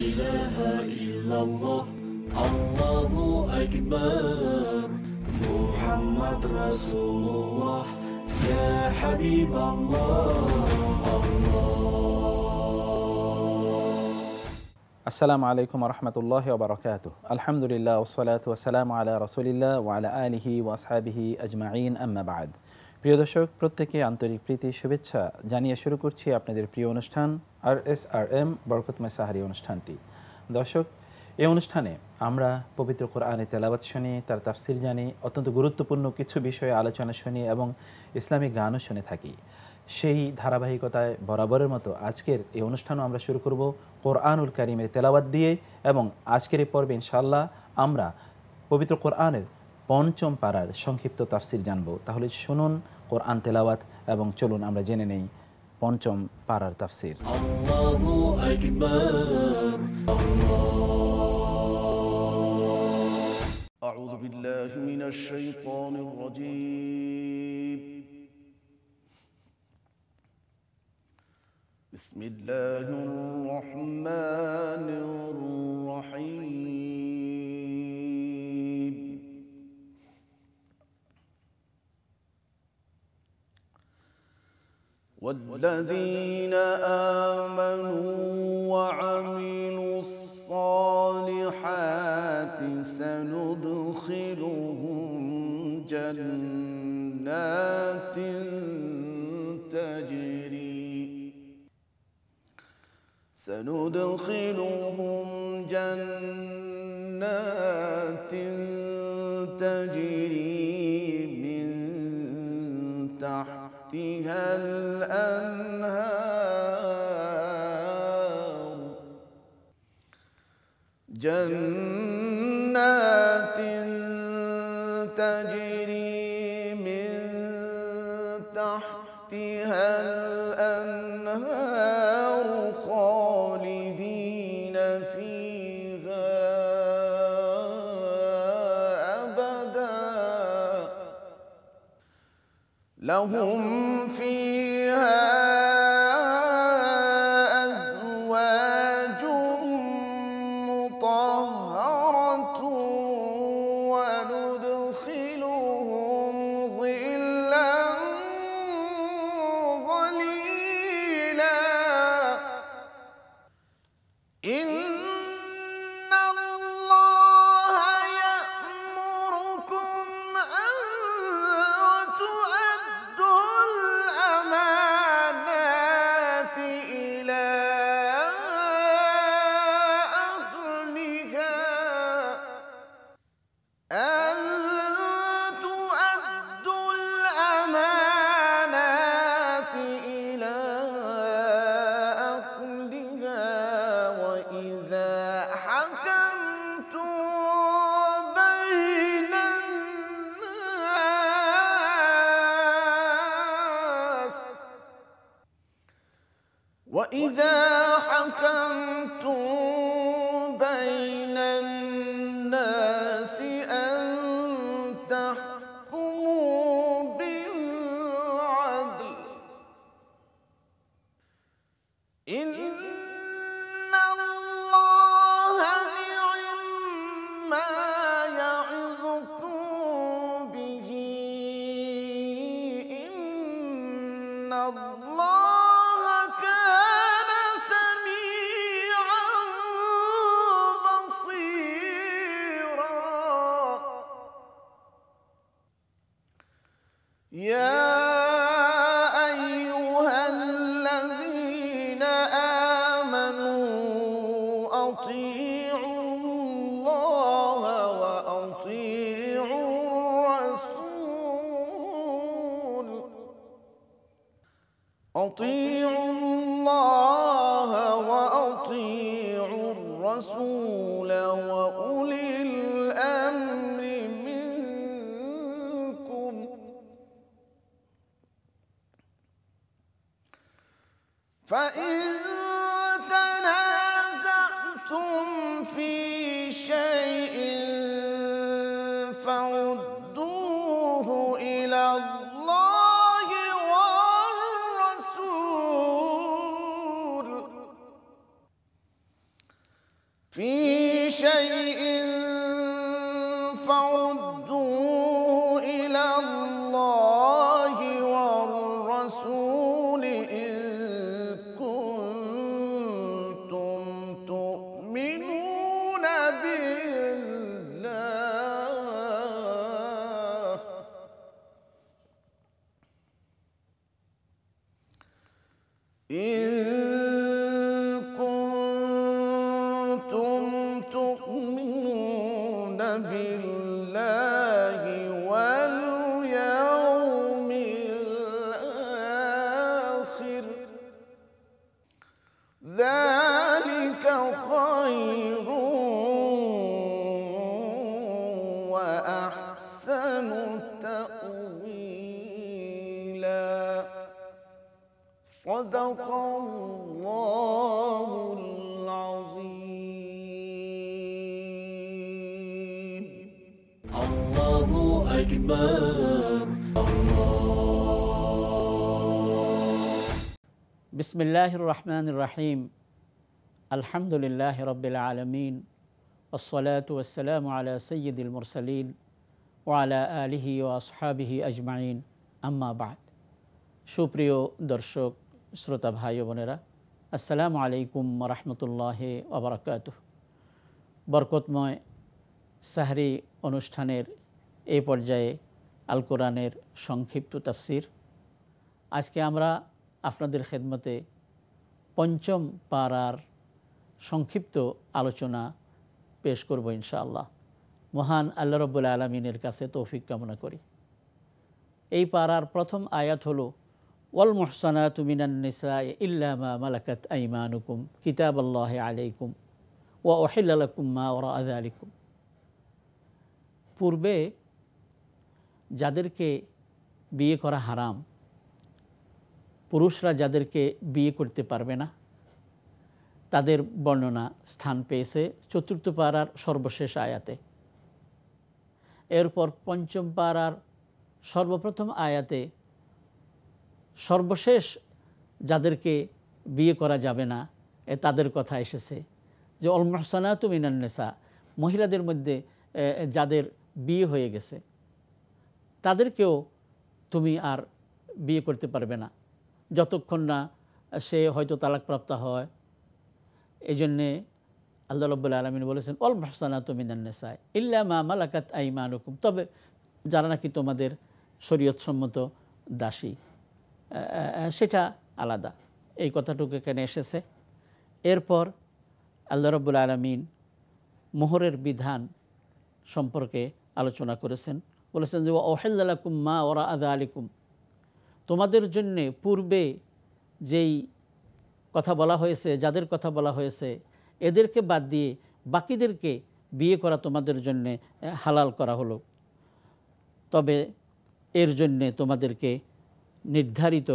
إله إلا الله الله أكبر محمد رسول الله يا আসসালামু আলাইকুম রহমতুল্লাহ ওবরাকাত আলহামদুলিল্লাহ ওসলাত ওসালাম আলা রসুলিল্লাহ ওয়ালা আলহি ওয়াসাবিহি আজমাইন আম্মাবাদ প্রিয় দর্শক প্রত্যেকে আন্তরিক প্রীতি শুভেচ্ছা জানিয়ে শুরু করছি আপনাদের প্রিয় অনুষ্ঠান আর এস আর এম বরকতময় সাহারি অনুষ্ঠানটি দর্শক এই অনুষ্ঠানে আমরা পবিত্র কোরআনে তেলাবাত শুনি তার তাফসিল জানি অত্যন্ত গুরুত্বপূর্ণ কিছু বিষয়ে আলোচনা শুনি এবং ইসলামিক গানও শুনে থাকি সেই ধারাবাহিকতায় বরাবরের মতো আজকের এই অনুষ্ঠানও আমরা শুরু করব কোরআনুল করিমের তেলাবাত দিয়ে এবং আজকের এই পর্বে ইনশাল্লাহ আমরা পবিত্র কোরআনের পঞ্চম পাড়ার সংক্ষিপ্ত তাফসিল জানব তাহলে শুনুন কোরআন তেলাওয়াত এবং চলুন আমরা জেনে নেই পঞ্চম পারার তাফসির أعوذ بالله من الشيطان الرجيم بسم الله الرحمن الرحيم والذين آمنوا وعملوا الصالحات سندخلهم جنات تجري سندخلهم جنات تجري الأنهار جنة yeah. بالله বিসমিল্লাহ রহমান রাহিম আলহামদুলিল্লাহ রবিল আলমিন ওসলাত ওসালাম আলা সৈয়দুল মুরসলিন ও আলা আলিহি ও আসহাবিহি আজমাইন আম্মাবাদ সুপ্রিয় দর্শক শ্রোতা ভাই বোনেরা আসসালামু আলাইকুম রহমতুল্লাহ ওবরাকাত বরকতময় সাহরি অনুষ্ঠানের এই পর্যায়ে আল কোরআনের সংক্ষিপ্ত তাফসির আজকে আমরা আপনাদের খেদমতে পঞ্চম পাড়ার সংক্ষিপ্ত আলোচনা পেশ করব ইনশাআল্লাহ মহান আল্লাহ রব্বুল আলমিনের কাছে তৌফিক কামনা করি এই পাড়ার প্রথম আয়াত হল ওয়াল মোহসানা তুমিনান্নিসা মালাকাত আইমানুকুম কিতাব আল্লাহ আলাইকুম ওয়া ওহিল্লাকুম মা ওরা আদা আলিকুম পূর্বে যাদেরকে বিয়ে করা হারাম পুরুষরা যাদেরকে বিয়ে করতে পারবে না তাদের বর্ণনা স্থান পেয়েছে চতুর্থ পাড়ার সর্বশেষ আয়াতে এরপর পঞ্চম পাড়ার সর্বপ্রথম আয়াতে সর্বশেষ যাদেরকে বিয়ে করা যাবে না এ তাদের কথা এসেছে যে তুমি মিনান্নেসা মহিলাদের মধ্যে যাদের বিয়ে হয়ে গেছে তাদেরকেও তুমি আর বিয়ে করতে পারবে না যতক্ষণ না সে হয়তো তালাকপ্রাপ্ত হয় এই জন্যে আল্লাহ রব্বুল আলমিন বলেছেন অল ভাসানা তুমি নেশায় ইল্লা মা মালাকাত আইমা রকম তবে যারা নাকি তোমাদের সম্মত দাসী সেটা আলাদা এই কথাটুকু এখানে এসেছে এরপর আল্লাহ রব্বুল আলমিন মোহরের বিধান সম্পর্কে আলোচনা করেছেন বলেছেন যে কুম মা ওরা আদা আলিকুম তোমাদের জন্যে পূর্বে যেই কথা বলা হয়েছে যাদের কথা বলা হয়েছে এদেরকে বাদ দিয়ে বাকিদেরকে বিয়ে করা তোমাদের জন্যে হালাল করা হলো তবে এর জন্যে তোমাদেরকে নির্ধারিত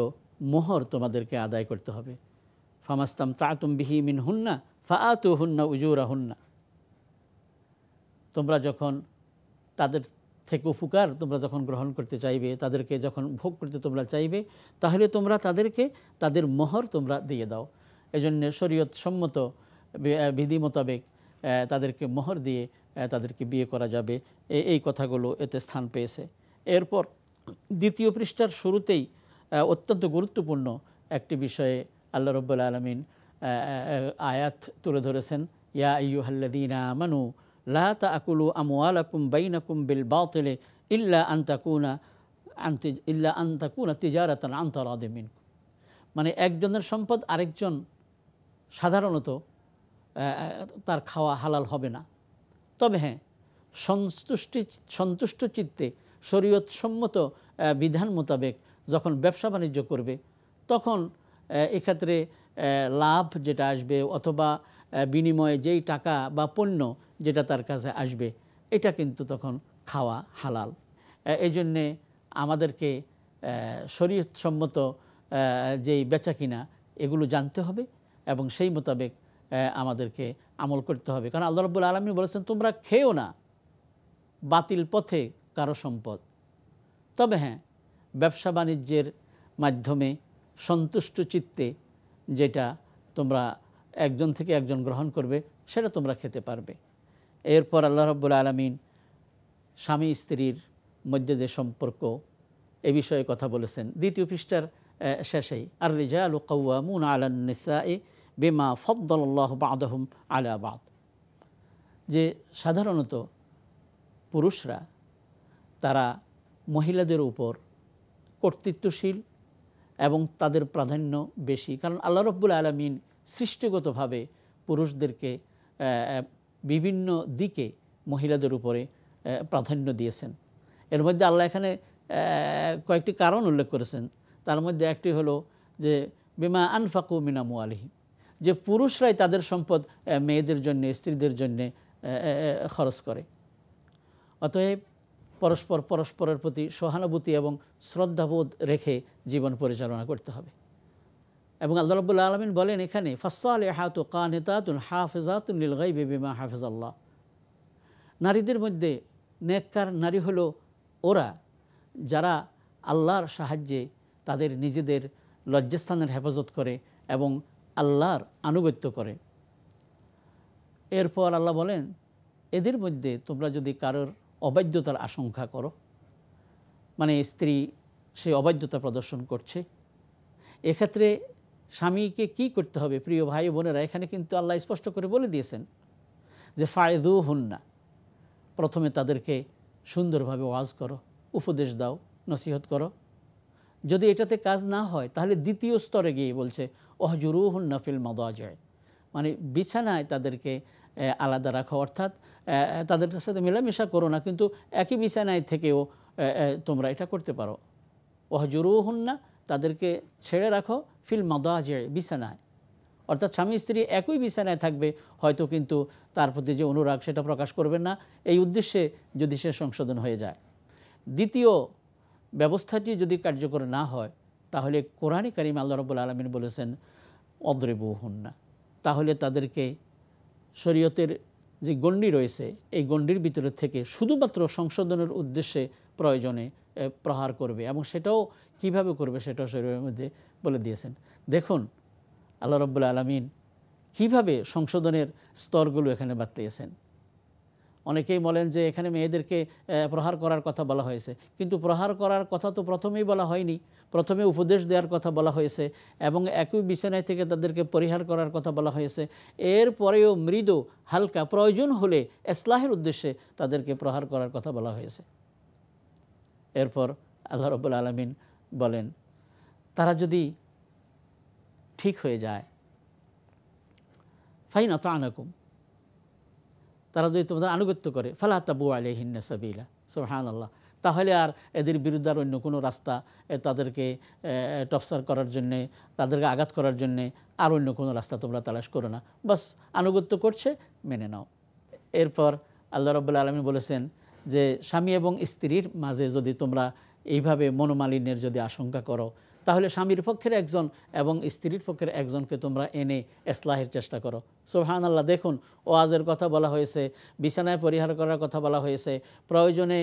মোহর তোমাদেরকে আদায় করতে হবে ফামাস্তাম তাতুম বিহি মিন হুন্না ফা আতু হুন্না উজুরা হুন্না তোমরা যখন তাদের থেকে উপকার তোমরা যখন গ্রহণ করতে চাইবে তাদেরকে যখন ভোগ করতে তোমরা চাইবে তাহলে তোমরা তাদেরকে তাদের মোহর তোমরা দিয়ে দাও এজন্য শরীয়ত সম্মত বিধি মোতাবেক তাদেরকে মোহর দিয়ে তাদেরকে বিয়ে করা যাবে এই কথাগুলো এতে স্থান পেয়েছে এরপর দ্বিতীয় পৃষ্ঠার শুরুতেই অত্যন্ত গুরুত্বপূর্ণ একটি বিষয়ে আল্লাহ রব্বুল আলমিন আয়াত তুলে ধরেছেন ইয়া ইউ হাল্লাদিনা আমানু লা তা আকুলু আমুয়ালাকুম বাইনাকুম বিল বাতিলে ইল্লা আন্তাকুনা আনতে ইল্লা আন্তাকুনা তিজারাতান আন্তর মিনকুম মানে একজনের সম্পদ আরেকজন সাধারণত তার খাওয়া হালাল হবে না তবে হ্যাঁ সন্তুষ্টি সন্তুষ্ট চিত্তে সম্মত বিধান মোতাবেক যখন ব্যবসা বাণিজ্য করবে তখন এক্ষেত্রে লাভ যেটা আসবে অথবা বিনিময়ে যেই টাকা বা পণ্য যেটা তার কাছে আসবে এটা কিন্তু তখন খাওয়া হালাল এই জন্যে আমাদেরকে শরীরসম্মত যেই বেচা কিনা এগুলো জানতে হবে এবং সেই মোতাবেক আমাদেরকে আমল করতে হবে কারণ আল্লাহ রব্বুল আলমী বলেছেন তোমরা খেয়েও না বাতিল পথে কারো সম্পদ তবে হ্যাঁ ব্যবসা বাণিজ্যের মাধ্যমে সন্তুষ্ট চিত্তে যেটা তোমরা একজন থেকে একজন গ্রহণ করবে সেটা তোমরা খেতে পারবে এরপর আল্লাহ রব্বুল আলমিন স্বামী স্ত্রীর মধ্যে যে সম্পর্ক এ বিষয়ে কথা বলেছেন দ্বিতীয় পৃষ্ঠার শেষেই আর রেজা আলু কৌয়ামুন আলসা এ বেমা ফদ্দল্লাহ বাদহম আলাবাদ যে সাধারণত পুরুষরা তারা মহিলাদের উপর কর্তৃত্বশীল এবং তাদের প্রাধান্য বেশি কারণ আল্লাহ রব্বুল আলমিন সৃষ্টিগতভাবে পুরুষদেরকে বিভিন্ন দিকে মহিলাদের উপরে প্রাধান্য দিয়েছেন এর মধ্যে আল্লাহ এখানে কয়েকটি কারণ উল্লেখ করেছেন তার মধ্যে একটি হলো যে বিমা আনফাকু মিনা আলিহিম যে পুরুষরাই তাদের সম্পদ মেয়েদের জন্যে স্ত্রীদের জন্য খরচ করে অতএব পরস্পর পরস্পরের প্রতি সহানুভূতি এবং শ্রদ্ধাবোধ রেখে জীবন পরিচালনা করতে হবে এবং আল্লাহ রবুল্লা আলমিন বলেন এখানে ফসাল এহাতু কানহেতাতুল হাফেজাতুল গাইবে হাফেজ হাফেজাল্লাহ নারীদের মধ্যে নেককার নারী হলো ওরা যারা আল্লাহর সাহায্যে তাদের নিজেদের লজ্জাস্থানের হেফাজত করে এবং আল্লাহর আনুগত্য করে এরপর আল্লাহ বলেন এদের মধ্যে তোমরা যদি কারোর অবাধ্যতার আশঙ্কা করো মানে স্ত্রী সে অবাধ্যতা প্রদর্শন করছে এক্ষেত্রে স্বামীকে কি করতে হবে প্রিয় ভাই বোনেরা এখানে কিন্তু আল্লাহ স্পষ্ট করে বলে দিয়েছেন যে ফায়দু না প্রথমে তাদেরকে সুন্দরভাবে ওয়াজ করো উপদেশ দাও নসিহত করো যদি এটাতে কাজ না হয় তাহলে দ্বিতীয় স্তরে গিয়ে বলছে অহজুরু মদা যায় মানে বিছানায় তাদেরকে আলাদা রাখো অর্থাৎ তাদের সাথে মেলামেশা করো না কিন্তু একই বিছানায় থেকেও তোমরা এটা করতে পারো অহজুরু না তাদেরকে ছেড়ে রাখো ফিল যে বিছানায় অর্থাৎ স্বামী স্ত্রী একই বিছানায় থাকবে হয়তো কিন্তু তার প্রতি যে অনুরাগ সেটা প্রকাশ করবে না এই উদ্দেশ্যে যদি সে সংশোধন হয়ে যায় দ্বিতীয় ব্যবস্থাটি যদি কার্যকর না হয় তাহলে কোরআনী কারিম আল্লাহ রবুল আলমিন বলেছেন অদ্রেবু না তাহলে তাদেরকে শরীয়তের যে গণ্ডি রয়েছে এই গণ্ডির ভিতরে থেকে শুধুমাত্র সংশোধনের উদ্দেশ্যে প্রয়োজনে প্রহার করবে এবং সেটাও কিভাবে করবে সেটাও শরীরের মধ্যে বলে দিয়েছেন দেখুন আল্লাহ রব্বুল আলমিন কিভাবে সংশোধনের স্তরগুলো এখানে বাতলিয়েছেন অনেকেই বলেন যে এখানে মেয়েদেরকে প্রহার করার কথা বলা হয়েছে কিন্তু প্রহার করার কথা তো প্রথমেই বলা হয়নি প্রথমে উপদেশ দেওয়ার কথা বলা হয়েছে এবং একই বিছানায় থেকে তাদেরকে পরিহার করার কথা বলা হয়েছে এর পরেও মৃদু হালকা প্রয়োজন হলে এসলাহের উদ্দেশ্যে তাদেরকে প্রহার করার কথা বলা হয়েছে এরপর আল্লাহ রবুল আলমিন বলেন তারা যদি ঠিক হয়ে যায় ফাইন অত আনাকুম তারা যদি তোমাদের আনুগত্য করে ফালা তাবু আলহিন্না সাবিলা সোহান আল্লাহ তাহলে আর এদের বিরুদ্ধে আর অন্য কোনো রাস্তা তাদেরকে টপসার করার জন্যে তাদেরকে আঘাত করার জন্যে আর অন্য কোনো রাস্তা তোমরা তালাশ করো না বাস আনুগত্য করছে মেনে নাও এরপর আল্লাহ রবুল্লা আলমী বলেছেন যে স্বামী এবং স্ত্রীর মাঝে যদি তোমরা এইভাবে মনোমালিন্যের যদি আশঙ্কা করো তাহলে স্বামীর পক্ষের একজন এবং স্ত্রীর পক্ষের একজনকে তোমরা এনে এসলাহের চেষ্টা করো সোহান আল্লাহ দেখুন ওয়াজের কথা বলা হয়েছে বিছানায় পরিহার করার কথা বলা হয়েছে প্রয়োজনে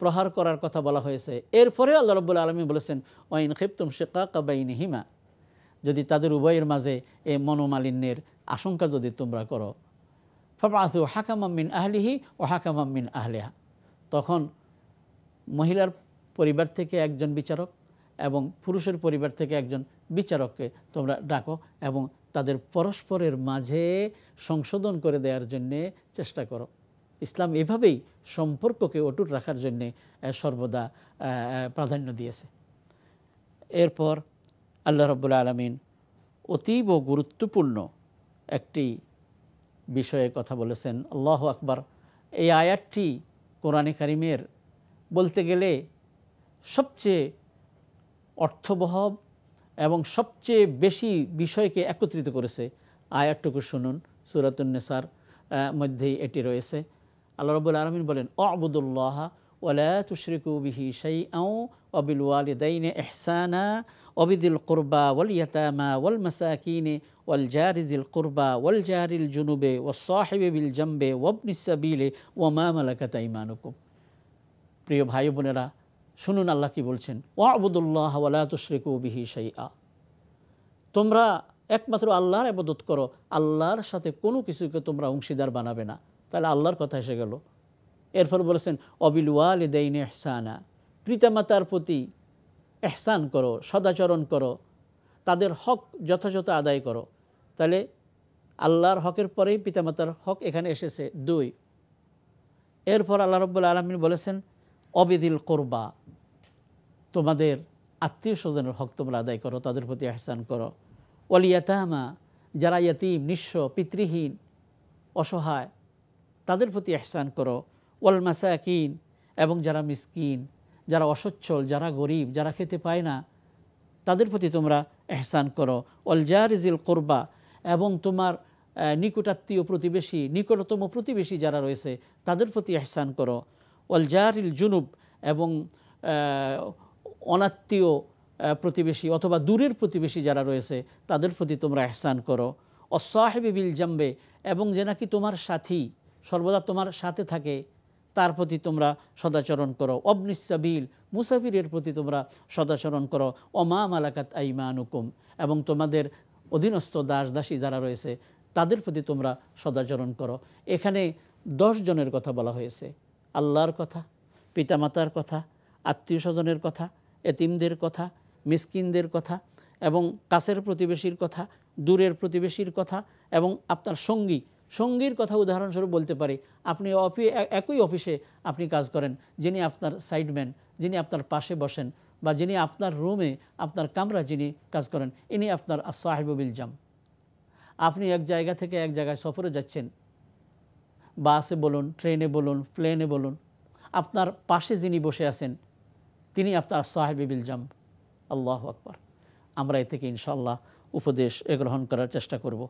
প্রহার করার কথা বলা হয়েছে এরপরে আল্লাহ রব্বুল আলমী বলেছেন ওয়াইন খেপ্তুম শেখা কাবাইন হিমা যদি তাদের উভয়ের মাঝে এই মনোমালিন্যের আশঙ্কা যদি তোমরা করো ফাফাসু হাকামাম্মিন আহলিহি ও হাকামাম্মিন আহলিহা তখন মহিলার পরিবার থেকে একজন বিচারক এবং পুরুষের পরিবার থেকে একজন বিচারককে তোমরা ডাকো এবং তাদের পরস্পরের মাঝে সংশোধন করে দেওয়ার জন্যে চেষ্টা করো ইসলাম এভাবেই সম্পর্ককে অটুট রাখার জন্যে সর্বদা প্রাধান্য দিয়েছে এরপর আল্লাহ রব্বুল আলমিন অতীব গুরুত্বপূর্ণ একটি বিষয়ে কথা বলেছেন আল্লাহ আকবার এই আয়াতটি কোরআনে কারিমের বলতে গেলে সবচেয়ে অর্থবহ এবং সবচেয়ে বেশি বিষয়কে একত্রিত করেছে আয়াতটুকু শুনুন সুরাতুন্নেসার মধ্যেই এটি রয়েছে আল্লাহ রবুল আলমিন বলেন অবুদুল্লাহ ওলা তুশরিকু বিহি সাই আউ অবিল দাইনে এহসানা অবিদুল কোরবা ওয়াল ইয়াতামা ওয়াল মাসাকিনে ওয়াল জারিজিল কোরবা ওয়াল জারিল জুনুবে ও সাহেবে বিল জম্বে ওবনিসাবিলে ওয়া মা মালাকাতা ইমানুকুম প্রিয় ভাই বোনেরা শুনুন আল্লাহ কি বলছেন ওয়া আবুদুল্লাহ ওয়ালা তুশরিকু বিহি সাইয়া তোমরা একমাত্র আল্লাহর আবাদত করো আল্লাহর সাথে কোনো কিছুকে তোমরা অংশীদার বানাবে না তাহলে আল্লাহর কথা এসে গেল এরপর বলেছেন অবিল ওয়ালিদাইন এহসানা পিতামাতার প্রতি এহসান করো সদাচরণ করো তাদের হক যথাযথ আদায় করো তাহলে আল্লাহর হকের পরেই পিতামাতার হক এখানে এসেছে দুই এরপর আল্লাহ রব্বুল আলমিন বলেছেন অবিদিল কোরবা তোমাদের আত্মীয় স্বজনের হক তোমরা আদায় করো তাদের প্রতি আহসান করো ওয়ালিয়াতামা যারা ইয়াতিম নিঃস্ব পিতৃহীন অসহায় তাদের প্রতি আহসান করো ওয়াল মাসাকিন এবং যারা মিসকিন যারা অসচ্ছল যারা গরিব যারা খেতে পায় না তাদের প্রতি তোমরা এহসান করো অল ইজিল করবা এবং তোমার নিকটাত্মীয় প্রতিবেশী নিকটতম প্রতিবেশী যারা রয়েছে তাদের প্রতি এহসান করো অল ইল জুনুব এবং অনাত্মীয় প্রতিবেশী অথবা দূরের প্রতিবেশী যারা রয়েছে তাদের প্রতি তোমরা এহসান করো অসাহেবি বিল জাম্বে এবং যে নাকি তোমার সাথী সর্বদা তোমার সাথে থাকে তার প্রতি তোমরা সদাচরণ করো অবনিসাবিল মুসাফিরের প্রতি তোমরা সদাচরণ করো অমা মালাকাত আইমানুকুম এবং তোমাদের অধীনস্থ দাস দাসী যারা রয়েছে তাদের প্রতি তোমরা সদাচরণ করো এখানে দশ জনের কথা বলা হয়েছে আল্লাহর কথা পিতামাতার কথা আত্মীয় স্বজনের কথা এতিমদের কথা মিসকিনদের কথা এবং কাছের প্রতিবেশীর কথা দূরের প্রতিবেশীর কথা এবং আপনার সঙ্গী সঙ্গীর কথা উদাহরণস্বরূপ বলতে পারি আপনি অফি একই অফিসে আপনি কাজ করেন যিনি আপনার সাইডম্যান যিনি আপনার পাশে বসেন বা যিনি আপনার রুমে আপনার কামরা যিনি কাজ করেন ইনি আপনার সাহেবুবিল জাম আপনি এক জায়গা থেকে এক জায়গায় সফরে যাচ্ছেন বাসে বলুন ট্রেনে বলুন প্লেনে বলুন আপনার পাশে যিনি বসে আছেন তিনি আপনার সাহেব জাম আল্লাহ আকবর আমরা এ থেকে ইনশাল্লাহ উপদেশ গ্রহণ করার চেষ্টা করব।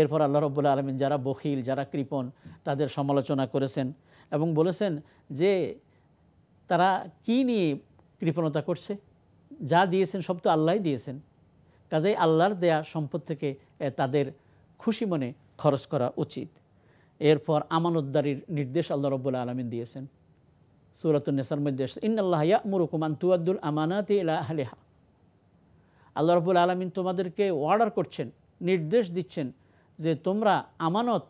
এরপর আল্লাহ রব্বুল্লা আলমিন যারা বখিল যারা কৃপণ তাদের সমালোচনা করেছেন এবং বলেছেন যে তারা কি নিয়ে কৃপণতা করছে যা দিয়েছেন সব তো আল্লাহ দিয়েছেন কাজেই আল্লাহর দেয়া সম্পদ থেকে তাদের খুশি মনে খরচ করা উচিত এরপর আমানতদারির নির্দেশ আল্লাহ রব্বুল্লা আলমিন দিয়েছেন সুরাতনেসার মধ্যে এসছে ইন্নআল্লাহ মুরুকুম আন্তুয়াদ্দুল আমানাতি ইলা আহলেহা আল্লাহ রবুল আলমিন তোমাদেরকে অর্ডার করছেন নির্দেশ দিচ্ছেন যে তোমরা আমানত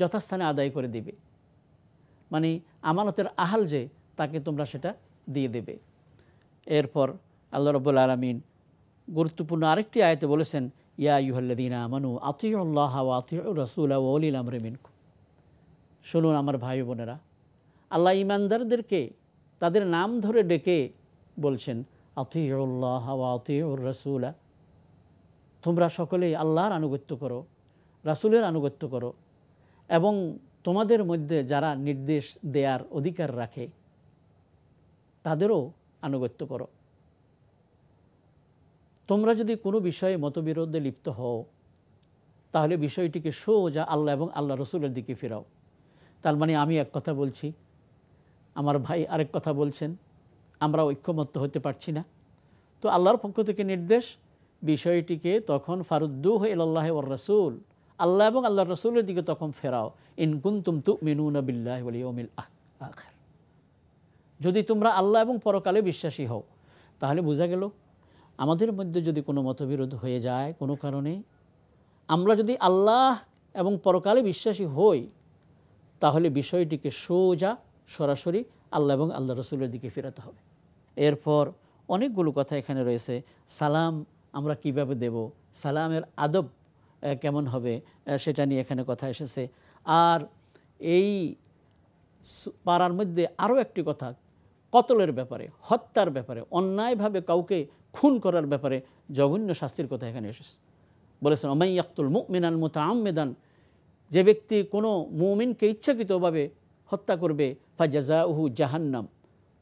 যথাস্থানে আদায় করে দিবে মানে আমানতের আহাল যে তাকে তোমরা সেটা দিয়ে দেবে এরপর আল্লাহ রবুল আলমিন গুরুত্বপূর্ণ আরেকটি আয়তে বলেছেন ইয়া ইহল্লাদিন আমানু আতিউল্লাহ আতিউর রসুল আউলিল আমরিন শুনুন আমার ভাই বোনেরা আল্লাহ ইমানদারদেরকে তাদের নাম ধরে ডেকে বলছেন আতিউল্লাহ আতিউর রসুলা তোমরা সকলেই আল্লাহর আনুগত্য করো রাসুলের আনুগত্য করো এবং তোমাদের মধ্যে যারা নির্দেশ দেয়ার অধিকার রাখে তাদেরও আনুগত্য করো তোমরা যদি কোনো বিষয়ে মতবিরোধে লিপ্ত হও তাহলে বিষয়টিকে সোজা আল্লাহ এবং আল্লাহ রসুলের দিকে ফেরাও তার মানে আমি এক কথা বলছি আমার ভাই আরেক কথা বলছেন আমরা ঐক্যমত্য হতে পারছি না তো আল্লাহর পক্ষ থেকে নির্দেশ বিষয়টিকে তখন ফারুদ্দু আল্লাহ ওর রসুল আল্লাহ এবং আল্লাহ রসুলের দিকে তখন ফেরাও তুম তু মিনু বিল্লাহ ওমিল আখের যদি তোমরা আল্লাহ এবং পরকালে বিশ্বাসী হও তাহলে বোঝা গেল আমাদের মধ্যে যদি কোনো মতবিরোধ হয়ে যায় কোনো কারণে আমরা যদি আল্লাহ এবং পরকালে বিশ্বাসী হই তাহলে বিষয়টিকে সোজা সরাসরি আল্লাহ এবং আল্লাহ রসুলের দিকে ফেরাতে হবে এরপর অনেকগুলো কথা এখানে রয়েছে সালাম আমরা কিভাবে দেব সালামের আদব কেমন হবে সেটা নিয়ে এখানে কথা এসেছে আর এই পাড়ার মধ্যে আরও একটি কথা কতলের ব্যাপারে হত্যার ব্যাপারে অন্যায়ভাবে কাউকে খুন করার ব্যাপারে জঘন্য শাস্তির কথা এখানে এসেছে বলেছেন অমাই আক্তুল মুমিনান মোতা আমেদান যে ব্যক্তি কোনো মুমিনকে ইচ্ছাকৃতভাবে হত্যা করবে ফাজাজা উহু জাহান্নাম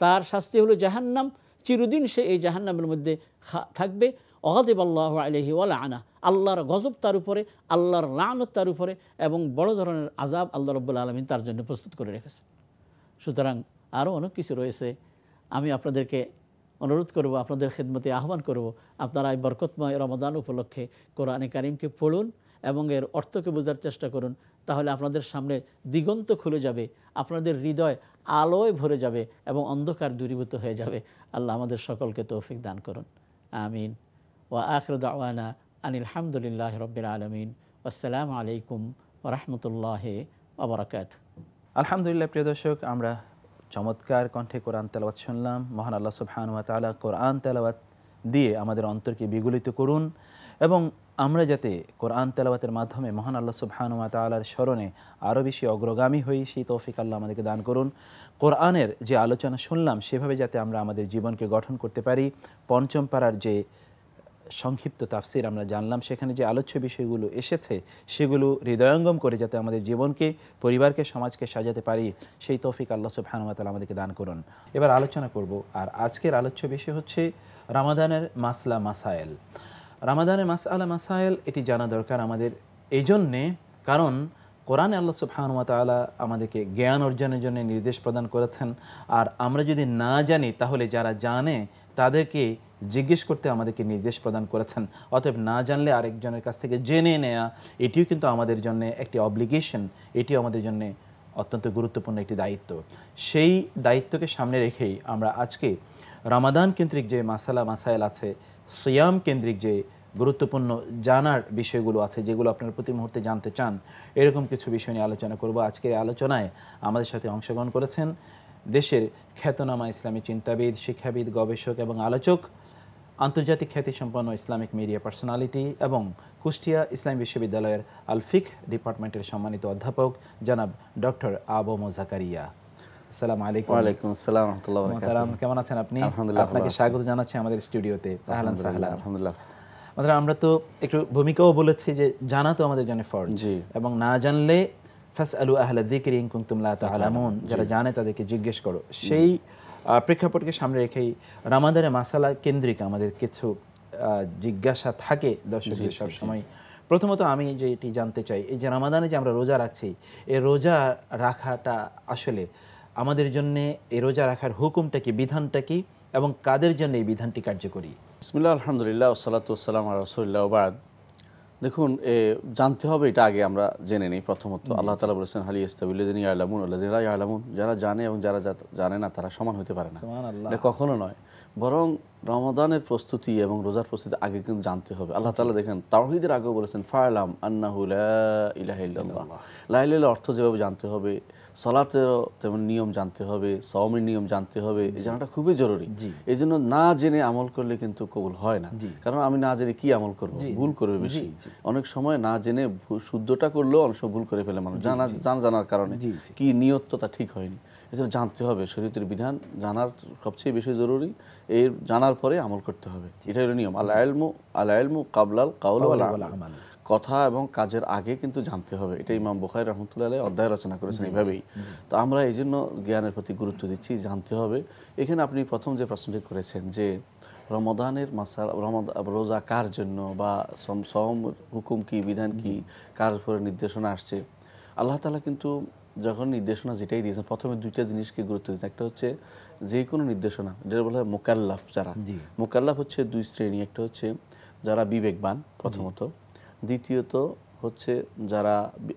তার শাস্তি হলো জাহান্নাম চিরদিন সে এই জাহান্নামের মধ্যে থাকবে অহাদেব আল্লাহ আলহি ওয়াল আনা আল্লাহর গজব তার উপরে আল্লাহর লানত তার উপরে এবং বড় ধরনের আজাব আল্লাহ রব্বুল আলমিন তার জন্য প্রস্তুত করে রেখেছে সুতরাং আরও অনেক কিছু রয়েছে আমি আপনাদেরকে অনুরোধ করব আপনাদের খেদমতে আহ্বান করব আপনারা এই বরকতময় রমাদান উপলক্ষে কোরআনে কারিমকে পড়ুন এবং এর অর্থকে বোঝার চেষ্টা করুন তাহলে আপনাদের সামনে দিগন্ত খুলে যাবে আপনাদের হৃদয় আলোয় ভরে যাবে এবং অন্ধকার দূরীভূত হয়ে যাবে আল্লাহ আমাদের সকলকে তৌফিক দান করুন আমিন ও আখরুদ্দানা আওয়ানা রবিল আলমিন আসসালামু আলাইকুম ওরহমতুল্লাহ আবরাকাত আলহামদুলিল্লাহ প্রিয় দর্শক আমরা চমৎকার কণ্ঠে কোরআন তেলাওয়াত শুনলাম মহান আল্লাহ সুবহানুয়া তালা কোরআন তেলাওয়াত দিয়ে আমাদের অন্তরকে বিগলিত করুন এবং আমরা যাতে কোরআন তেলাবাতের মাধ্যমে মহান আল্লাহ সুবহানুয়া তালার স্মরণে আরও বেশি অগ্রগামী হই সেই তৌফিক আল্লাহ আমাদেরকে দান করুন কোরআনের যে আলোচনা শুনলাম সেভাবে যাতে আমরা আমাদের জীবনকে গঠন করতে পারি পঞ্চম পাড়ার যে সংক্ষিপ্ত তাফসির আমরা জানলাম সেখানে যে আলোচ্য বিষয়গুলো এসেছে সেগুলো হৃদয়ঙ্গম করে যাতে আমাদের জীবনকে পরিবারকে সমাজকে সাজাতে পারি সেই তৌফিক আল্লাহ সুফহানুমাতাল আমাদেরকে দান করুন এবার আলোচনা করব আর আজকের আলোচ্য বিষয় হচ্ছে রামাদানের মাসলা মাসায়েল রামাদানের মাস আলা মাসাইল এটি জানা দরকার আমাদের এই জন্যে কারণ কোরআনে আল্লাহ সুবহানুয়া তালা আমাদেরকে জ্ঞান অর্জনের জন্য নির্দেশ প্রদান করেছেন আর আমরা যদি না জানি তাহলে যারা জানে তাদেরকে জিজ্ঞেস করতে আমাদেরকে নির্দেশ প্রদান করেছেন অতএব না জানলে আরেকজনের কাছ থেকে জেনে নেয়া এটিও কিন্তু আমাদের জন্য একটি অব্লিগেশন এটিও আমাদের জন্য অত্যন্ত গুরুত্বপূর্ণ একটি দায়িত্ব সেই দায়িত্বকে সামনে রেখেই আমরা আজকে রামাদান কেন্দ্রিক যে মাসালা মাসাইল আছে সিয়াম কেন্দ্রিক যে গুরুত্বপূর্ণ জানার বিষয়গুলো আছে যেগুলো আপনারা প্রতি মুহূর্তে জানতে চান এরকম কিছু বিষয় নিয়ে আলোচনা করব আজকের আলোচনায় আমাদের সাথে অংশগ্রহণ করেছেন দেশের খ্যাতনামা ইসলামী চিন্তাবিদ শিক্ষাবিদ গবেষক এবং আলোচক আন্তর্জাতিক খ্যাতিসম্পন্ন ইসলামিক মিডিয়া পার্সোনালিটি এবং কুষ্টিয়া ইসলাম বিশ্ববিদ্যালয়ের আলফিক ডিপার্টমেন্টের সম্মানিত অধ্যাপক জনাব ডক্টর আবু মোজাকারিয়া আলাইকুম আসসালাম রাহমাতুল্লাহি ওয়া বারাকাতুহু কেমন আছেন আপনি আলহামদুলিল্লাহ আপনাকে স্বাগত জানাচ্ছি আমাদের স্টুডিওতে আহলান আলহামদুলিল্লাহ মানে আমরা তো একটু ভূমিকাও বলেছি যে জানা তো আমাদের জন্য ফরজ এবং না জানলে ফাসআলু আহলা যিকরি ইন কুনতুম লা তাআলামুন যারা জানে তাদেরকে জিজ্ঞেস করো সেই প্রেক্ষাপটকে সামনে রেখেই রামাদানের মাসালা কেন্দ্রিক আমাদের কিছু জিজ্ঞাসা থাকে দর্শকদের সবসময় প্রথমত আমি যেটি জানতে চাই এই যে রামাদানে যে আমরা রোজা রাখছি এই রোজা রাখাটা আসলে আমাদের জন্য এ রোজা রাখার হুকুমটা কি বিধানটা কি এবং কাদের জন্য এই বিধানটি কার্যকরী ইসমুল্লাহ আলহামদুলিল্লাহ সালাতাম রসুল্লাহ বাদ দেখুন জানতে হবে এটা আগে আমরা জেনে নিই প্রথমত আল্লাহ তালা বলেছেন হালি ইস্তাবিল্লিনী আলামুন আল্লাহ আলামুন যারা জানে এবং যারা জানে না তারা সমান হতে পারে না এটা কখনো নয় বরং রমদানের প্রস্তুতি এবং রোজার প্রস্তুতি আগে কিন্তু জানতে হবে আল্লাহ তালা দেখেন তাহিদের আগেও বলেছেন ফায়লাম আন্না ইলাহ লাহ অর্থ যেভাবে জানতে হবে সলাতেরও তেমন নিয়ম জানতে হবে সমের নিয়ম জানতে হবে এই জানাটা খুবই জরুরি এই জন্য না জেনে আমল করলে কিন্তু কবুল হয় না কারণ আমি না জেনে কি আমল করবো ভুল করবে বেশি অনেক সময় না জেনে শুদ্ধটা করলেও অংশ ভুল করে ফেলে মানুষ জানা জানার কারণে কি তা ঠিক হয়নি এছাড়া জানতে হবে শরীরের বিধান জানার সবচেয়ে বেশি জরুরি এর জানার পরে আমল করতে হবে এটা হলো নিয়ম আল্লাহ আলমু আল আলমু কাবলাল কাউল কথা এবং কাজের আগে কিন্তু জানতে হবে এটা ইমাম বোখাই রহমতুল্লাহ অধ্যায় রচনা করেছেন এইভাবেই তো আমরা এই জন্য জ্ঞানের প্রতি গুরুত্ব দিচ্ছি জানতে হবে এখানে আপনি প্রথম যে প্রশ্নটি করেছেন যে রমদানের মাসাল রোজা কার জন্য বা সম হুকুম কি বিধান কি কার উপরে নির্দেশনা আসছে আল্লাহ তালা কিন্তু যখন নির্দেশনা যেটাই দিয়েছেন প্রথমে দুইটা জিনিসকে গুরুত্ব দিয়েছেন একটা হচ্ছে যে কোনো নির্দেশনা যেটা বলা হয় মোকাল্লাফ যারা মোকাল্লাফ হচ্ছে দুই শ্রেণী একটা হচ্ছে যারা বিবেকবান প্রথমত দ্বিতীয়ত হচ্ছে যারা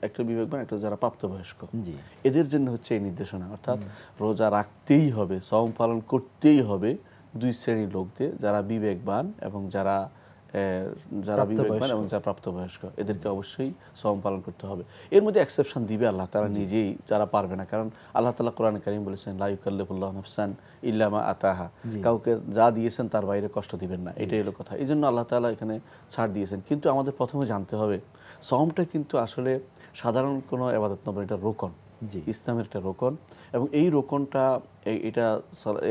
একটা বিবেকবান একটা যারা প্রাপ্তবয়স্ক এদের জন্য হচ্ছে এই নির্দেশনা অর্থাৎ রোজা রাখতেই হবে সম পালন করতেই হবে দুই শ্রেণীর লোকদের যারা বিবেকবান এবং যারা যারা বিবেকবান এবং যারা প্রাপ্তবয়স্ক এদেরকে অবশ্যই সম পালন করতে হবে এর মধ্যে এক্সেপশন দিবে আল্লাহ তারা নিজেই যারা পারবে না কারণ আল্লাহ তালা কোরআন করিম বলেছেন ইল্লামা আতাহা কাউকে যা দিয়েছেন তার বাইরে কষ্ট দিবেন না এটাই হলো কথা এই জন্য আল্লাহ তালা এখানে ছাড় দিয়েছেন কিন্তু আমাদের প্রথমে জানতে হবে সমটা কিন্তু আসলে সাধারণ কোনো আবাদত নবেন এটা রোকন ইসলামের একটা রোকন এবং এই রোকনটা এটা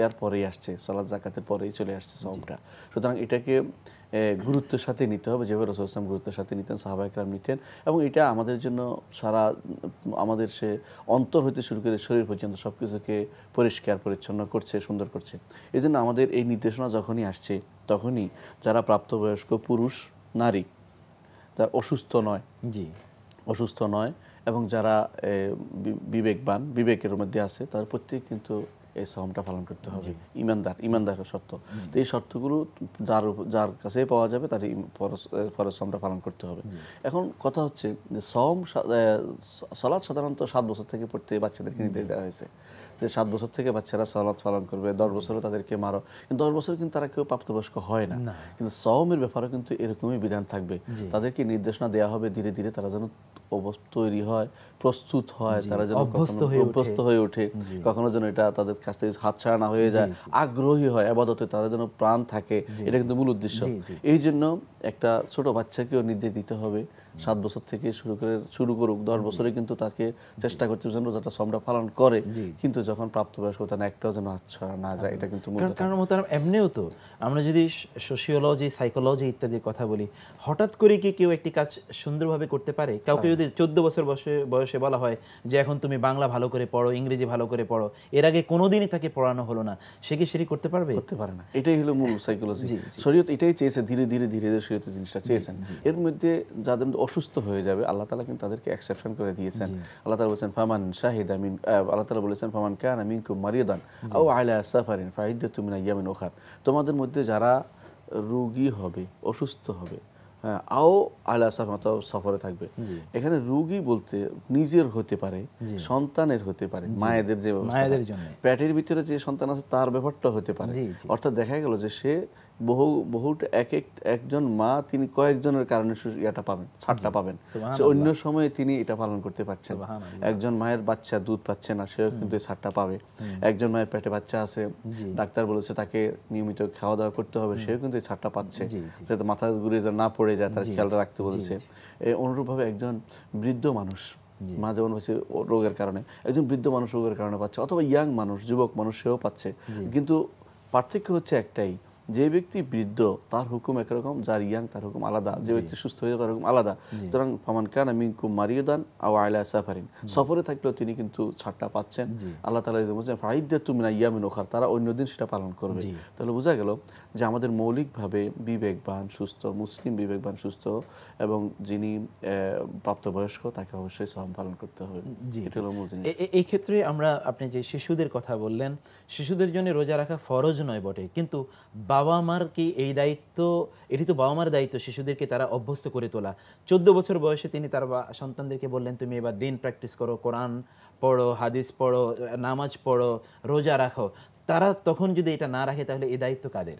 এর পরেই আসছে সলাদ জাকাতের পরেই চলে আসছে সমটা সুতরাং এটাকে গুরুত্বের সাথে নিতে হবে যেভাবে রসুল ইসলাম গুরুত্বের সাথে নিতেন সাহাবাহিকরাম নিতেন এবং এটা আমাদের জন্য সারা আমাদের সে অন্তর হইতে শুরু করে শরীর পর্যন্ত সব কিছুকে পরিষ্কার পরিচ্ছন্ন করছে সুন্দর করছে এই জন্য আমাদের এই নির্দেশনা যখনই আসছে তখনই যারা প্রাপ্তবয়স্ক পুরুষ নারী তার অসুস্থ নয় জি অসুস্থ নয় এবং যারা বিবেকবান বিবেকের মধ্যে আছে তার প্রত্যেক কিন্তু এই সমটা পালন করতে হবে ইমানদার ইমানদার শর্ত তো এই শর্তগুলো যার যার কাছে পাওয়া যাবে তার ফরজ সমটা পালন করতে হবে এখন কথা হচ্ছে যে সম সলাদ সাধারণত সাত বছর থেকে পড়তে বাচ্চাদেরকে নির্দেশ দেওয়া হয়েছে যে সাত বছর থেকে বাচ্চারা সলাদ পালন করবে দশ বছরও তাদেরকে মারো কিন্তু দশ বছর কিন্তু তারা কেউ প্রাপ্তবয়স্ক হয় না কিন্তু সমের ব্যাপারেও কিন্তু এরকমই বিধান থাকবে তাদেরকে নির্দেশনা দেওয়া হবে ধীরে ধীরে তারা যেন তৈরি হয় প্রস্তুত হয় তারা যেন অভ্যস্ত হয়ে ওঠে কখনো যেন এটা তাদের কাছ থেকে ছাড়া না হয়ে যায় আগ্রহী হয় আবাদতে তারা যেন প্রাণ থাকে এটা কিন্তু মূল উদ্দেশ্য এই জন্য একটা ছোট বাচ্চাকেও নির্দেশ দিতে হবে সাত বছর থেকে শুরু করে শুরু করুক দশ বছরে কিন্তু তাকে চেষ্টা করতে যেন রোজাটা সমরা পালন করে কিন্তু যখন প্রাপ্তবয়স্ক তার একটাও যেন আচ্ছা না যায় এটা কিন্তু কারণ মোতারাম এমনিও তো আমরা যদি সোশিওলজি সাইকোলজি ইত্যাদি কথা বলি হঠাৎ করে কি কেউ একটি কাজ সুন্দরভাবে করতে পারে কাউকে হ্যাঁ। যদি চোদ্দ বছর বয়সে বয়সে বলা হয় যে এখন তুমি বাংলা ভালো করে পড়ো ইংরেজি ভালো করে পড়ো এর আগে কোনোদিনই তাকে পড়ানো হলো না সে কি সেটি করতে পারবে করতে পারে না এটাই হলো মূল সাইকোলজি শরীয়ত এটাই চেয়েছে ধীরে ধীরে ধীরে ধীরে শরীয়ত জিনিসটা চেয়েছেন এর মধ্যে যাদের অসুস্থ হয়ে যাবে আল্লাহ তালা কিন্তু তাদেরকে অ্যাকসেপশন করে দিয়েছেন আল্লাহ তালা বলছেন ফামান শাহিদ আমিন আল্লাহ তালা বলেছেন ফামান কান আমিন কু মারিয়দান ও আয়লা সাফারিন ফাহিদ্দ তুমিন ইয়ামিন ওখার তোমাদের মধ্যে যারা রুগী হবে অসুস্থ হবে হ্যাঁ আও আলা সাফাত সফরে থাকবে এখানে রুগী বলতে নিজের হতে পারে সন্তানের হতে পারে মায়েদের যে মায়েদের পেটের ভিতরে যে সন্তান আছে তার ব্যাপারটা হতে পারে অর্থাৎ দেখা গেল যে সে বহু বহুটা এক এক একজন মা তিনি কয়েকজনের কারণে ইয়াটা পাবেন ছাড়টা পাবেন অন্য সময়ে তিনি এটা পালন করতে পারছেন একজন মায়ের বাচ্চা দুধ পাচ্ছে না সেও কিন্তু ছাড়টা পাবে একজন মায়ের পেটে বাচ্চা আছে ডাক্তার বলেছে তাকে নিয়মিত খাওয়া দাওয়া করতে হবে সেও কিন্তু ছাড়টা পাচ্ছে যাতে মাথা ঘুরে না পড়ে যায় তার খেয়াল রাখতে বলেছে অনুরূপভাবে একজন বৃদ্ধ মানুষ মা যেমন হচ্ছে রোগের কারণে একজন বৃদ্ধ মানুষ রোগের কারণে পাচ্ছে অথবা ইয়াং মানুষ যুবক মানুষ সেও পাচ্ছে কিন্তু পার্থক্য হচ্ছে একটাই যে ব্যক্তি বৃদ্ধ তার হুকুম একরকম যার ইয়াং তার হুকুম আলাদা যে ব্যক্তি সুস্থ হয়ে তার হুকুম সুতরাং ফমান খান আমি খুব মিঙ্কু দান আও আয়লা সাফারিন সফরে থাকলেও তিনি কিন্তু ছাড়টা পাচ্ছেন আল্লাহ তালা বলছেন ফাইদ্যা তুমি না ইয়ামিন ওখার তারা অন্যদিন সেটা পালন করবে তাহলে বোঝা গেল যে আমাদের মৌলিকভাবে বিবেকবান সুস্থ মুসলিম বিবেকবান সুস্থ এবং যিনি প্রাপ্তবয়স্ক তাকে অবশ্যই শ্রম পালন করতে হবে এই ক্ষেত্রে আমরা আপনি যে শিশুদের কথা বললেন শিশুদের জন্য রোজা রাখা ফরজ নয় বটে কিন্তু বাবা মার কি এই দায়িত্ব এটি তো বাবা মার দায়িত্ব শিশুদেরকে তারা অভ্যস্ত করে তোলা চোদ্দ বছর বয়সে তিনি তার সন্তানদেরকে বললেন তুমি এবার দিন প্র্যাকটিস করো কোরআন পড়ো হাদিস পড়ো নামাজ পড়ো রোজা রাখো তারা তখন যদি এটা না রাখে তাহলে এই দায়িত্ব কাদের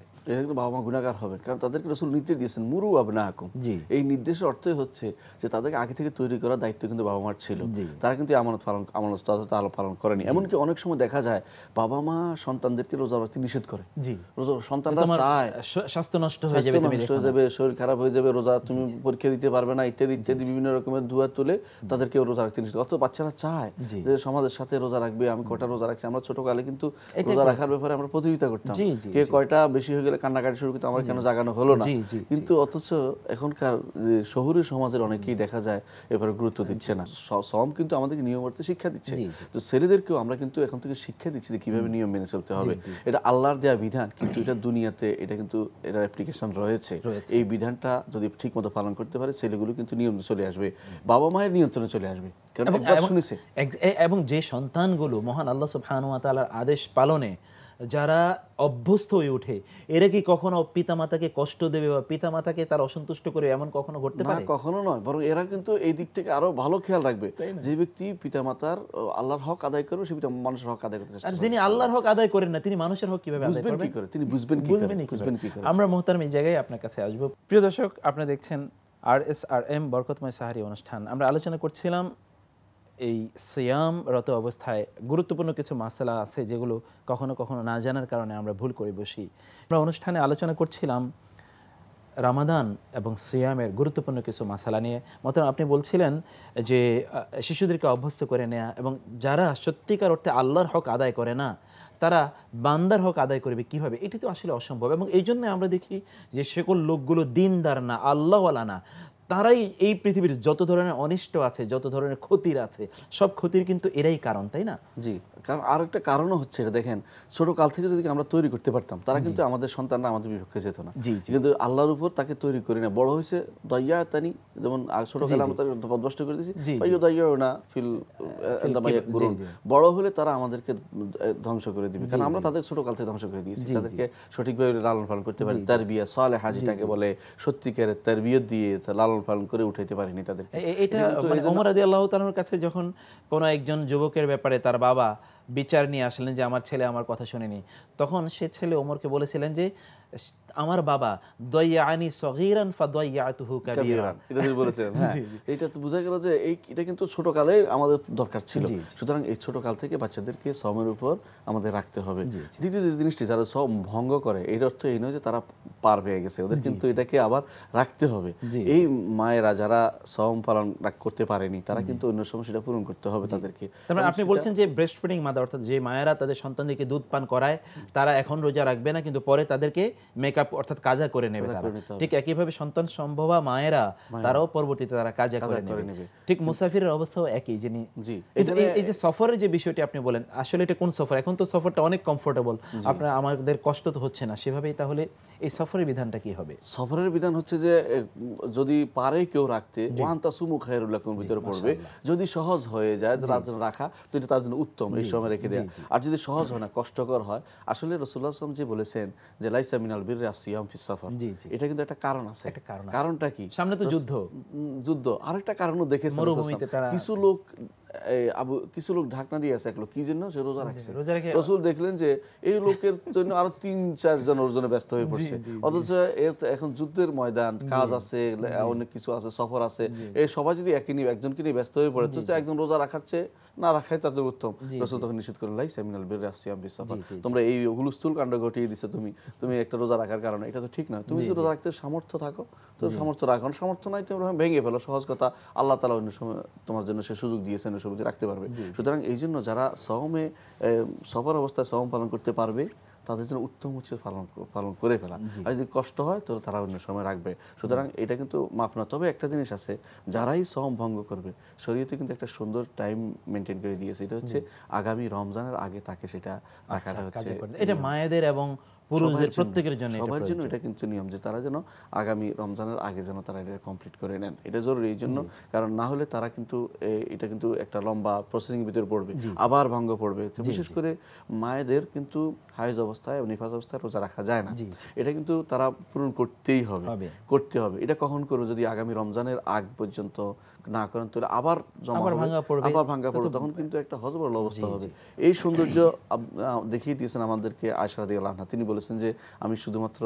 বাবা মা গুণাগার হবে কারণ তাদেরকে রসুল নির্দেশ দিয়েছেন মুরু আবনা হাকুম এই নির্দেশের অর্থই হচ্ছে যে তাদেরকে আগে থেকে তৈরি করার দায়িত্ব কিন্তু বাবা মার ছিল তারা কিন্তু আমানত পালন আমানত তারা পালন করেনি এমনকি অনেক সময় দেখা যায় বাবা মা সন্তানদেরকে রোজা রাখতে নিষেধ করে জি রোজা সন্তানরা চায় স্বাস্থ্য নষ্ট হয়ে যাবে নষ্ট হয়ে যাবে শরীর খারাপ হয়ে যাবে রোজা তুমি পরীক্ষা দিতে পারবে না ইত্যাদি ইত্যাদি বিভিন্ন রকমের ধোয়া তুলে তাদেরকে রোজা রাখতে নিষেধ অথচ বাচ্চারা চায় যে সমাজের সাথে রোজা রাখবে আমি কটা রোজা রাখছি আমরা ছোটকালে কিন্তু রোজা রাখা দেখার ব্যাপারে আমরা প্রতিযোগিতা করতাম কে কয়টা বেশি হয়ে গেলে কান্নাকাটি শুরু করতো আমার কেন জাগানো হলো না কিন্তু অথচ এখনকার শহুরে সমাজের অনেকেই দেখা যায় এবারে গুরুত্ব দিচ্ছে না সম কিন্তু আমাদেরকে নিয়ম করতে শিক্ষা দিচ্ছে তো ছেলেদেরকেও আমরা কিন্তু এখন থেকে শিক্ষা দিচ্ছি যে কীভাবে নিয়ম মেনে চলতে হবে এটা আল্লাহর দেয়া বিধান কিন্তু এটা দুনিয়াতে এটা কিন্তু এটা অ্যাপ্লিকেশন রয়েছে এই বিধানটা যদি ঠিক মতো পালন করতে পারে ছেলেগুলো কিন্তু নিয়ম চলে আসবে বাবা মায়ের নিয়ন্ত্রণে চলে আসবে এবং যে সন্তানগুলো মহান আল্লাহ সুবহান ওয়া তাআলার আদেশ পালনে যারা অভ্যস্ত হয়ে ওঠে এরা কি কখনো পিতা মাতাকে কষ্ট দেবে বা পিতা মাতাকে তার অসন্তুষ্ট করে এমন কখনো ঘটতে পারে কখনো নয় বরং এরা কিন্তু এই দিক থেকে আরো ভালো খেয়াল রাখবে যে ব্যক্তি পিতা মাতার আল্লাহর হক আদায় করবে সে পিতা মানুষের হক আদায় করতে আর যিনি আল্লাহর হক আদায় করেন না তিনি মানুষের হক কিভাবে আদায় করবেন কি করে তিনি বুঝবেন কি বুঝবেন বুঝবেন কি করে আমরা মোহতারাম এই জায়গায় আপনার কাছে আসব প্রিয় দর্শক আপনি দেখছেন আর এস আর এম বরকতময় সাহারি অনুষ্ঠান আমরা আলোচনা করছিলাম এই সিয়ামরত অবস্থায় গুরুত্বপূর্ণ কিছু মাসালা আছে যেগুলো কখনো কখনো না জানার কারণে আমরা ভুল করে বসি আমরা অনুষ্ঠানে আলোচনা করছিলাম রামাদান এবং সিয়ামের গুরুত্বপূর্ণ কিছু মাসালা নিয়ে মত আপনি বলছিলেন যে শিশুদেরকে অভ্যস্ত করে নেয়া এবং যারা সত্যিকার অর্থে আল্লাহর হক আদায় করে না তারা বান্দার হক আদায় করবে কিভাবে এটি তো আসলে অসম্ভব এবং এই জন্য আমরা দেখি যে সকল লোকগুলো দিনদার না আল্লাহওয়ালা না তারাই এই পৃথিবীর যত ধরনের অনিষ্ট আছে যত ধরনের ক্ষতির আছে সব ক্ষতির কিন্তু এরাই কারণ তাই না জি কারণ আর একটা কারণও হচ্ছে এটা দেখেন কাল থেকে যদি আমরা তৈরি করতে পারতাম তারা কিন্তু আমাদের সন্তানরা আমাদের বিপক্ষে যেত না জি কিন্তু আল্লাহর উপর তাকে তৈরি করি না বড় হয়েছে দয়া তানি যেমন কালে আমরা তাকে বদবস্ত করে দিয়েছি না ফিল বড় হলে তারা আমাদেরকে ধ্বংস করে দিবে কারণ আমরা তাদের ছোট কাল থেকে ধ্বংস করে দিয়েছি তাদেরকে সঠিকভাবে লালন পালন করতে পারি তার বিয়ে সলে হাজিটাকে বলে সত্যিকারের তার বিয়ে দিয়ে লালন পালন করে উঠাইতে পারেনি তাদের এটা মানে ওমর আদি আল্লাহ তালুর কাছে যখন কোনো একজন যুবকের ব্যাপারে তার বাবা বিচার নিয়ে আসলেন যে আমার ছেলে আমার কথা শুনেনি তখন সে ছেলে ওমরকে বলেছিলেন যে আমার বাবা দয়া আনি সগিরান ফা দয়া তুহু এটা যদি বলেছেন হ্যাঁ। এটা তো বোঝা গেল যে এই এটা কিন্তু ছোট কালে আমাদের দরকার ছিল সুতরাং এই ছোট কাল থেকে বাচ্চাদেরকে সমের উপর আমাদের রাখতে হবে দ্বিতীয় যে জিনিসটি যারা সম ভঙ্গ করে এর অর্থ এই নয় যে তারা পার হয়ে গেছে ওদের কিন্তু এটাকে আবার রাখতে হবে এই মায়েরা যারা সম পালন করতে পারেনি তারা কিন্তু অন্য সময় সেটা পূরণ করতে হবে তাদেরকে মানে আপনি বলছেন যে ব্রেস্ট ফিডিং মাদার অর্থাৎ যে মায়েরা তাদের সন্তানদেরকে দুধ পান করায় তারা এখন রোজা রাখবে না কিন্তু পরে তাদেরকে মেকআপ মেকআপ অর্থাৎ কাজা করে নেবে তারা ঠিক একইভাবে সন্তান সম্ভবা মায়েরা তারাও পরবর্তীতে তারা কাজা করে নেবে ঠিক মুসাফিরের অবস্থাও একই যিনি এই যে সফরের যে বিষয়টি আপনি বলেন আসলে এটা কোন সফর এখন তো সফরটা অনেক কমফোর্টেবল আপনার আমাদের কষ্ট তো হচ্ছে না সেভাবেই তাহলে এই সফরের বিধানটা কি হবে সফরের বিধান হচ্ছে যে যদি পারে কেউ রাখতে ওয়ান তাসুমু খায়রুল্লাহর ভিতরে পড়বে যদি সহজ হয়ে যায় তার জন্য রাখা তো এটা তার জন্য উত্তম এই সময় রেখে দেয় আর যদি সহজ হয় না কষ্টকর হয় আসলে রসুল্লাহ আসলাম যে বলেছেন যে লাইসা মিনাল বীর আসিয়াম ফি সফর এটা কিন্তু একটা কারণ আছে একটা কারণ কারণটা কি সামনে তো যুদ্ধ যুদ্ধ আরেকটা কারণও দেখেছে কিছু লোক আবু কিছু লোক ঢাকনা দিয়ে আছে এক লোক কি জন্য সে রোজা রাখছে রসুল দেখলেন যে এই লোকের জন্য আরো তিন চার জন ওর ব্যস্ত হয়ে পড়ছে অথচ এর এখন যুদ্ধের ময়দান কাজ আছে অনেক কিছু আছে সফর আছে এই সবাই যদি একই নিয়ে একজনকে নিয়ে ব্যস্ত হয়ে পড়ে তো একজন রোজা রাখার চেয়ে না রাখাই তাতে উত্তম রসুল তখন নিষেধ করে লাই সেমিনাল বের আসিয়াম বিসাফা তোমরা এই হুলস্থুল কাণ্ড ঘটিয়ে দিচ্ছে তুমি তুমি একটা রোজা রাখার কারণে এটা তো ঠিক না তুমি যদি রোজা রাখতে সামর্থ্য থাকো তো সামর্থ্য রাখো সামর্থ্য নাই তো ভেঙে ফেলো সহজ কথা আল্লাহ তালা অন্য সময় তোমার জন্য সে সুযোগ দিয়েছেন সুযোগ রাখতে পারবে সুতরাং এই জন্য যারা সহমে সফর অবস্থায় সহম পালন করতে পারবে তাদের জন্য উত্তম হচ্ছে পালন পালন করে ফেলা আর যদি কষ্ট হয় তো তারা অন্য সময় রাখবে সুতরাং এটা কিন্তু মাফ না তবে একটা জিনিস আছে যারাই সম ভঙ্গ করবে শরীয়তে কিন্তু একটা সুন্দর টাইম মেনটেন করে দিয়েছে এটা হচ্ছে আগামী রমজানের আগে তাকে সেটা আচ্ছা, রাখাটা হচ্ছে এটা মায়েদের এবং পুরুষদের প্রত্যেকের জন্য সবার জন্য এটা কিন্তু নিয়ম যে তারা যেন আগামী রমজানের আগে যেন তারা এটা কমপ্লিট করে নেন এটা জরুরি এই জন্য কারণ না হলে তারা কিন্তু এটা কিন্তু একটা লম্বা প্রসেসিং ভিতরে পড়বে আবার ভঙ্গ পড়বে বিশেষ করে মায়েদের কিন্তু হাইজ অবস্থায় নিফাজ অবস্থায় রোজা রাখা যায় না এটা কিন্তু তারা পূরণ করতেই হবে করতে হবে এটা কখন করবে যদি আগামী রমজানের আগ পর্যন্ত না করেন তাহলে আবার আবার ভাঙা পড়বে আবার ভাঙা পড়বে তখন কিন্তু একটা হজবরল অবস্থা হবে এই সৌন্দর্য দেখিয়ে দিয়েছেন আমাদেরকে আয়সা দিয়ে আল্লাহ তিনি বলেছেন যে আমি শুধুমাত্র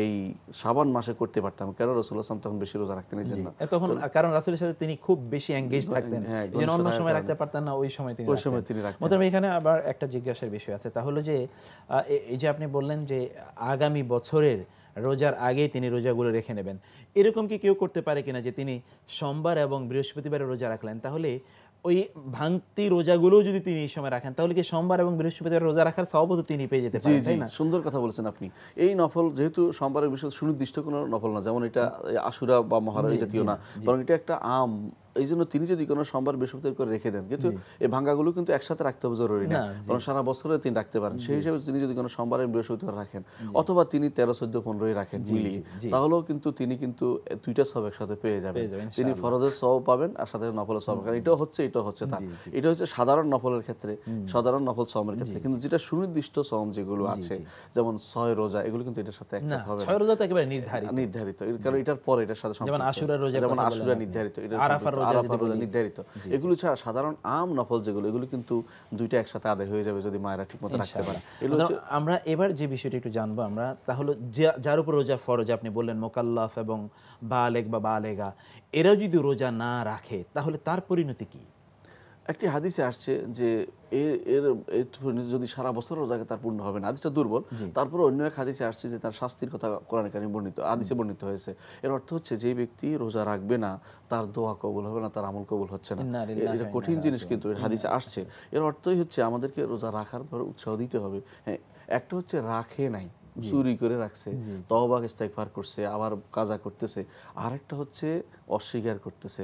এই সাবান মাসে করতে পারতাম কেন রসুল্লাহ সাম তখন বেশি রোজা রাখতেন নিয়েছেন না তখন কারণ রাসুলের সাথে তিনি খুব বেশি এঙ্গেজ হ্যাঁ, থাকতেন যেন হ্যাঁ, অন্য সময় রাখতে পারতেন না ওই সময় তিনি ওই সময় তিনি রাখতেন মোতাবেক এখানে আবার একটা জিজ্ঞাসার বিষয় আছে তাহলে যে এই যে আপনি বললেন যে আগামী বছরের রোজার আগেই তিনি রোজাগুলো রেখে নেবেন এরকম কি কেউ করতে পারে কিনা যে তিনি সোমবার এবং বৃহস্পতিবারে রোজা রাখলেন তাহলে ওই ভাঙতি রোজাগুলো যদি তিনি এই সময় রাখেন তাহলে কি সোমবার এবং বৃহস্পতিবার রোজা রাখার সবতো তিনি পেয়ে যেতে পারেন তাই না সুন্দর কথা বলেছেন আপনি এই নফল যেহেতু সোমবারের বিষয় সুনির্দিষ্ট কোনো নফল না যেমন এটা আশুরা বা মহারাজ জাতীয় না বরং এটা একটা আম এই জন্য তিনি যদি কোনো সোমবার বৃহস্পতিবার করে রেখে দেন কিন্তু এই ভাঙ্গাগুলো কিন্তু একসাথে রাখতে হবে জরুরি না কারণ সারা বছরে তিনি রাখতে পারেন সেই হিসাবে তিনি যদি কোনো সোমবারে বৃহস্পতিবার রাখেন অথবা তিনি তেরো চোদ্দ পনেরোই রাখেন মিলিয়ে তাহলেও কিন্তু তিনি কিন্তু দুইটা সব একসাথে পেয়ে যাবেন তিনি ফরজের সব পাবেন আর সাথে নফলের সব কারণ এটাও হচ্ছে এটা হচ্ছে তা এটা হচ্ছে সাধারণ নফলের ক্ষেত্রে সাধারণ নফল সমের ক্ষেত্রে কিন্তু যেটা সুনির্দিষ্ট সম যেগুলো আছে যেমন ছয় রোজা এগুলো কিন্তু এটার সাথে হবে ছয় রোজা তো একেবারে নির্ধারিত নির্ধারিত কারণ এটার পর এটার সাথে যেমন আশুরা রোজা যেমন আশুরা নির্ধারিত এটা নির্ধারিত এগুলো ছাড়া সাধারণ আম নফল যেগুলো এগুলো কিন্তু দুইটা একসাথে আদায় হয়ে যাবে যদি মায়েরা রাখতে পারে আমরা এবার যে বিষয়টা একটু জানবো আমরা তাহলে যার উপর রোজা ফরজ আপনি বললেন মোকাল্লাফ এবং বালেক বা বালেগা এরাও যদি রোজা না রাখে তাহলে তার পরিণতি কি একটি হাদিসে আসছে যে এর মানে যদি সারা বছর রোজাকে তার পূর্ণ হবে না হাদিসটা দুর্বল তারপরে অন্য এক হাদিসে আসছে যে তার শাস্তির কথা কোরআনে কানে বর্ণিত হাদিসে বর্ণিত হয়েছে এর অর্থ হচ্ছে যে ব্যক্তি রোজা রাখবে না তার দোয়া কবুল হবে না তার আমল কবুল হচ্ছে না এটা কঠিন জিনিস কিন্তু হাদিসে আসছে এর অর্থই হচ্ছে আমাদেরকে রোজা রাখার পর উৎসাহ দিতে হবে হ্যাঁ একটা হচ্ছে রাখে নাই চুরি করে রাখছে তহবাক ইস্তেকফার করছে আবার কাজা করতেছে আর একটা হচ্ছে অস্বীকার করতেছে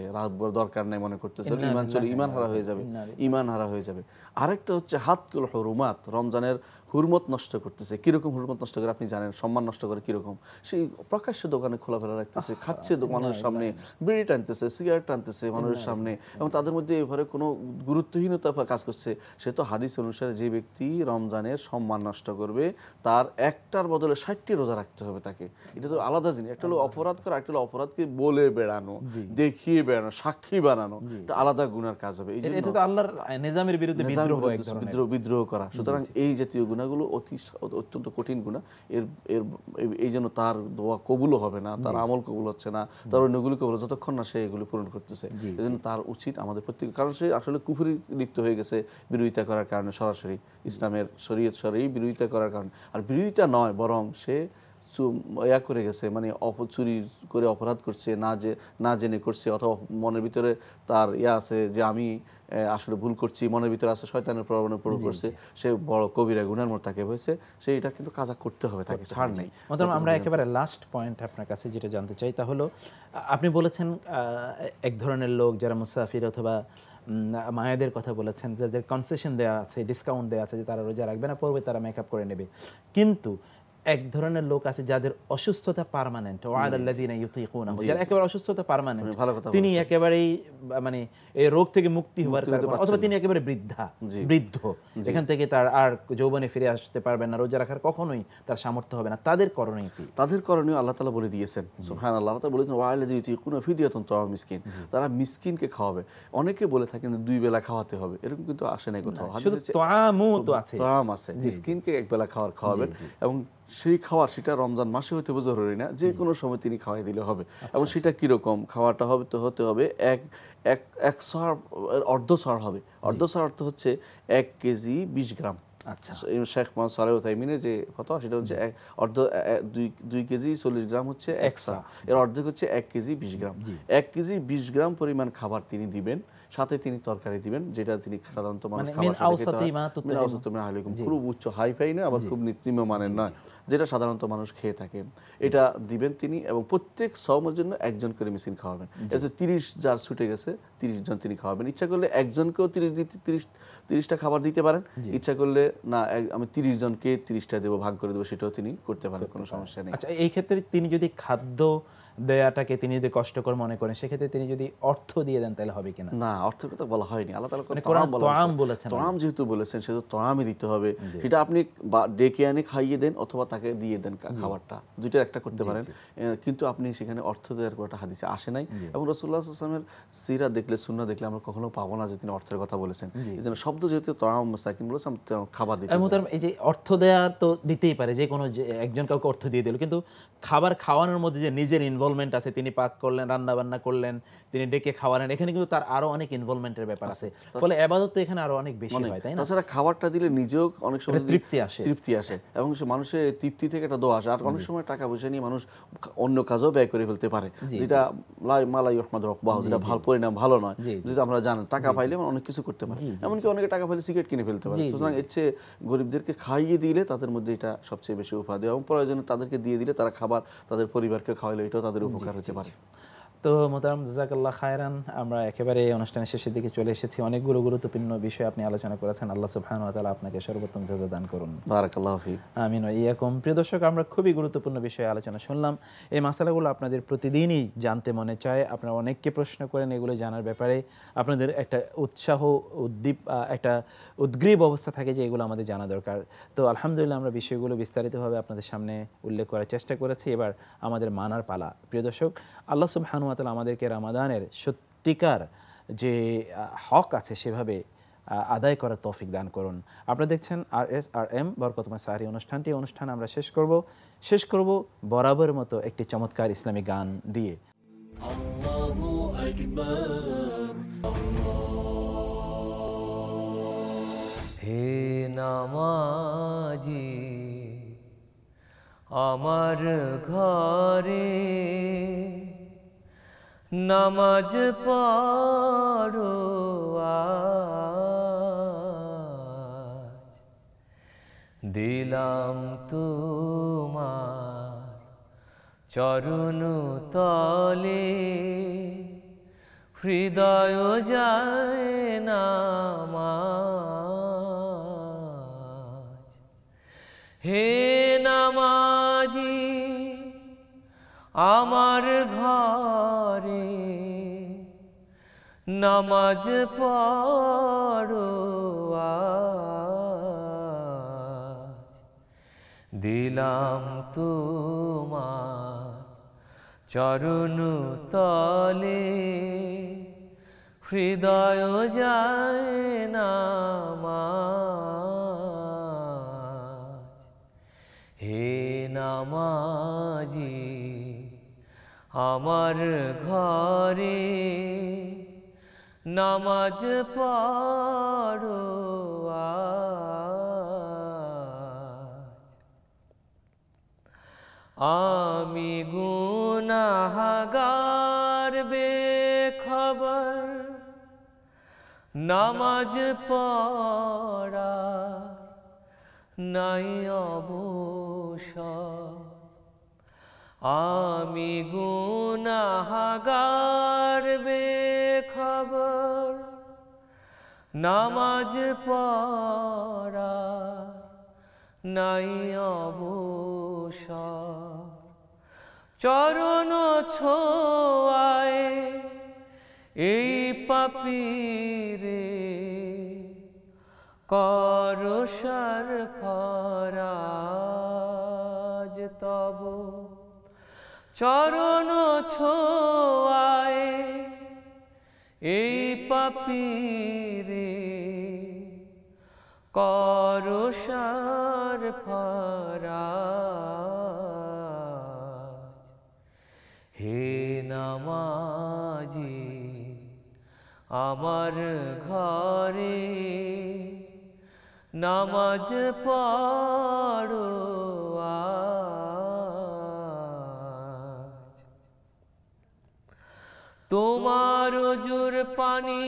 দরকার নাই মনে করতেছে ইমান চলে ইমান হারা হয়ে যাবে ইমান হারা হয়ে যাবে আরেকটা হচ্ছে কুল হরুমাত রমজানের হুরমত নষ্ট করতেছে কিরকম হুরমত নষ্ট করে আপনি জানেন সম্মান নষ্ট করে কিরকম সেই প্রকাশ্যে দোকানে খোলাফেলা রাখতেছে খাচ্ছে মানুষের সামনে বিড়ি টানতেছে সিগারেট টানতেছে মানুষের সামনে এবং তাদের মধ্যে এভাবে কোনো গুরুত্বহীনতা কাজ করছে সে তো হাদিস অনুসারে যে ব্যক্তি রমজানের সম্মান নষ্ট করবে তার একটার বদলে ষাটটি রোজা রাখতে হবে তাকে এটা তো আলাদা জিনিস একটা হলো অপরাধ করা একটা হলো অপরাধকে বলে বেড়ানো দেখিয়ে বেড়ানো সাক্ষী বানানো এটা আলাদা গুণার কাজ হবে এই জন্য এটা তো আল্লাহর নিজামের বিরুদ্ধে বিদ্রোহ বিদ্রোহ করা সুতরাং এই জাতীয় গুণাগুলো অতি অত্যন্ত কঠিন গুণা এর এর এই জন্য তার দোয়া কবুলও হবে না তার আমল কবুল হচ্ছে না তার অন্যগুলি কবুল যতক্ষণ না সে এগুলো পূরণ করতেছে এই জন্য তার উচিত আমাদের প্রত্যেক কারণ সে আসলে কুফুরি লিপ্ত হয়ে গেছে বিরোধিতা করার কারণে সরাসরি ইসলামের শরীয়ত সরি বিরোধিতা করার কারণে আর বিরোধিতা নয় বরং সে ইয়া করে গেছে মানে চুরি করে অপরাধ করছে না যে না জেনে করছে অথবা মনের ভিতরে তার ইয়া আছে যে আমি আসলে ভুল করছি মনের ভিতরে আসলে শয়তানের প্রবণে পড়ে করছে সে বড় কবিরা গুণার মতো তাকে হয়েছে সে এটা কিন্তু কাজা করতে হবে তাকে ছাড় নেই আমরা একেবারে লাস্ট পয়েন্ট আপনার কাছে যেটা জানতে চাই তা হলো আপনি বলেছেন এক ধরনের লোক যারা মুসাফির অথবা মায়েদের কথা বলেছেন যাদের কনসেশন দেওয়া আছে ডিসকাউন্ট দেওয়া আছে যে তারা রোজা রাখবে না পড়বে তারা মেকআপ করে নেবে কিন্তু এক ধরনের লোক আছে যাদের অসুস্থতা পারমানেন্ট যারা একেবারে অসুস্থতা পারমানেন্ট তিনি একেবারেই মানে এই রোগ থেকে মুক্তি হওয়ার অথবা তিনি একেবারে বৃদ্ধা বৃদ্ধ এখান থেকে তার আর যৌবনে ফিরে আসতে পারবেন না রোজা রাখার কখনোই তার সামর্থ্য হবে না তাদের করণীয় কি তাদের করণীয় আল্লাহ তালা বলে দিয়েছেন আল্লাহ তালা বলেছেন কোনো ফিদিয়তন তো মিসকিন তারা মিসকিনকে খাওয়াবে অনেকে বলে থাকেন দুই বেলা খাওয়াতে হবে এরকম কিন্তু আসে নাই কোথাও শুধু তো আছে তো আছে মিসকিনকে এক বেলা খাওয়ার খাওয়াবেন এবং সেই খাওয়া সেটা রমজান মাসে হইতে হবে জরুরি না যে কোনো সময় তিনি খাওয়াই দিলে হবে আচ্ছা, এবং আচ্ছা। সেটা কীরকম খাওয়াটা হবে তো হতে হবে এক এক এক সর অর্ধ সর হবে অর্ধ সর অর্থ হচ্ছে এক কেজি বিশ গ্রাম আচ্ছা শেখ মোহাম্মদ সালেহ তাইমিনের যে ফতোয়া সেটা হচ্ছে এক অর্ধ দুই দুই কেজি চল্লিশ গ্রাম হচ্ছে একশা এর অর্ধেক হচ্ছে এক কেজি বিশ গ্রাম এক কেজি বিশ গ্রাম পরিমাণ খাবার তিনি দিবেন সাথে তিনি তরকারি দিবেন যেটা তিনি সাধারণত মানুষ মানে খুব উচ্চ হাই ফাই না আবার খুব নিম্ন মানের নয় যেটা সাধারণত মানুষ খেয়ে থাকে এটা দিবেন তিনি এবং প্রত্যেক সমের জন্য একজন করে মেশিন খাওয়াবেন এতে তিরিশ যার ছুটে গেছে তিরিশ জন তিনি খাওয়াবেন ইচ্ছা করলে একজনকেও তিরিশ দিতে তিরিশ তিরিশটা খাবার দিতে পারেন ইচ্ছা করলে না আমি তিরিশ জনকে তিরিশটা দেবো ভাগ করে দেবো সেটাও তিনি করতে পারেন কোনো সমস্যা নেই আচ্ছা এই ক্ষেত্রে তিনি যদি খাদ্য দেয়াটাকে তিনি যদি কষ্টকর মনে করেন সেক্ষেত্রে তিনি যদি অর্থ দিয়ে দেন তাহলে হবে কিনা না অর্থ কথা বলা হয়নি আল্লাহ তাআলা মানে যেহেতু বলেছেন সেহেতু তোয়ামই দিতে হবে সেটা আপনি ডেকে আনে খাইয়ে দেন অথবা তাকে দিয়ে দেন খাবারটা দুইটার একটা করতে পারেন কিন্তু আপনি সেখানে অর্থ দেওয়ার একটা হাদিসে আসে নাই এবং রসুল্লাহ আসলামের সিরা দেখলে সুন্না দেখলে আমরা কখনো পাবো না যে তিনি অর্থের কথা বলেছেন এই জন্য শব্দ যেহেতু তোয়াম সাকিন বলেছেন খাবার দিতে এই যে অর্থ দেয়া তো দিতেই পারে যে কোনো একজন কাউকে অর্থ দিয়ে দিল কিন্তু খাবার খাওয়ানোর মধ্যে যে নিজের ইনভলভ ইনভলভমেন্ট আছে তিনি পাক করলেন রান্না বান্না করলেন তিনি ডেকে খাওয়ালেন এখানে কিন্তু তার আরো অনেক ইনভলভমেন্টের ব্যাপার আছে ফলে আবাদত তো এখানে আরো অনেক বেশি হয় তাই না তাছাড়া খাবারটা দিলে নিজেও অনেক সময় তৃপ্তি আসে তৃপ্তি আসে এবং সে মানুষের তৃপ্তি থেকে একটা দোয়া আসে আর অনেক সময় টাকা পয়সা নিয়ে মানুষ অন্য কাজও ব্যয় করে ফেলতে পারে যেটা লাই মালাই রহমাদ রকবাহ যেটা ভালো পরিণাম ভালো নয় যেটা আমরা জানি টাকা পাইলে অনেক কিছু করতে পারে এমনকি অনেকে টাকা পাইলে সিগারেট কিনে ফেলতে পারে সুতরাং ইচ্ছে গরিবদেরকে খাইয়ে দিলে তাদের মধ্যে এটা সবচেয়ে বেশি উপায় দেয় এবং প্রয়োজনে তাদেরকে দিয়ে দিলে তারা খাবার তাদের পরিবারকে খাওয়াইলে এটাও তাদের Dumnezeu pentru care তো মোতারাম জাজাকাল্লাহ খায়রান আমরা একেবারে অনুষ্ঠানের শেষের দিকে চলে এসেছি অনেকগুলো গুরুত্বপূর্ণ বিষয় আপনি আলোচনা করেছেন আল্লাহ সুবহান ওয়া তাআলা আপনাকে সর্বোত্তম জাজা দান করুন বারাকাল্লাহু ফিক আমিন ওয়া ইয়াকুম প্রিয় দর্শক আমরা খুবই গুরুত্বপূর্ণ বিষয়ে আলোচনা শুনলাম এই মাসালাগুলো আপনাদের প্রতিদিনই জানতে মনে চায় আপনারা অনেককে প্রশ্ন করেন এগুলো জানার ব্যাপারে আপনাদের একটা উৎসাহ উদ্দীপ একটা উদ্গ্রীব অবস্থা থাকে যে এগুলো আমাদের জানা দরকার তো আলহামদুলিল্লাহ আমরা বিষয়গুলো বিস্তারিতভাবে আপনাদের সামনে উল্লেখ করার চেষ্টা করেছি এবার আমাদের মানার পালা প্রিয় দর্শক আল্লাহ সুবহান ওয়া তালা আমাদেরকে রামাদানের সত্যিকার যে হক আছে সেভাবে আদায় করার তৌফিক দান করুন আপনারা দেখছেন আর এস আর এম বরকতমা সাহারি অনুষ্ঠানটি অনুষ্ঠান আমরা শেষ করব শেষ করব বরাবর মতো একটি চমৎকার ইসলামী গান দিয়ে হে নামাজি আমার ঘরে নামাজ পড়ো আজ দিলাম তোমার চরণ তলে হৃদয় যায় নামাজ হে নামাজ আমার ঘরে নামাজ পড়ো দিলাম তোমার চরণ তলে হৃদয় যায় না হে নামাজী আমার ঘরে নামাজ পড়ো আমি বে খবর নামাজ পড়া নাই অবসর আমি গুনাহাগার বে খবর নামাজ পড়া নাই অবস চরণ ছোয় এই পাপিরে সর ফরা চরণ ছোয়ায় এই পাপি পাপিরে করসার ফরাজ হে নামাজি আমার ঘরে নামাজ পড়ো আ তোমার জুর পানি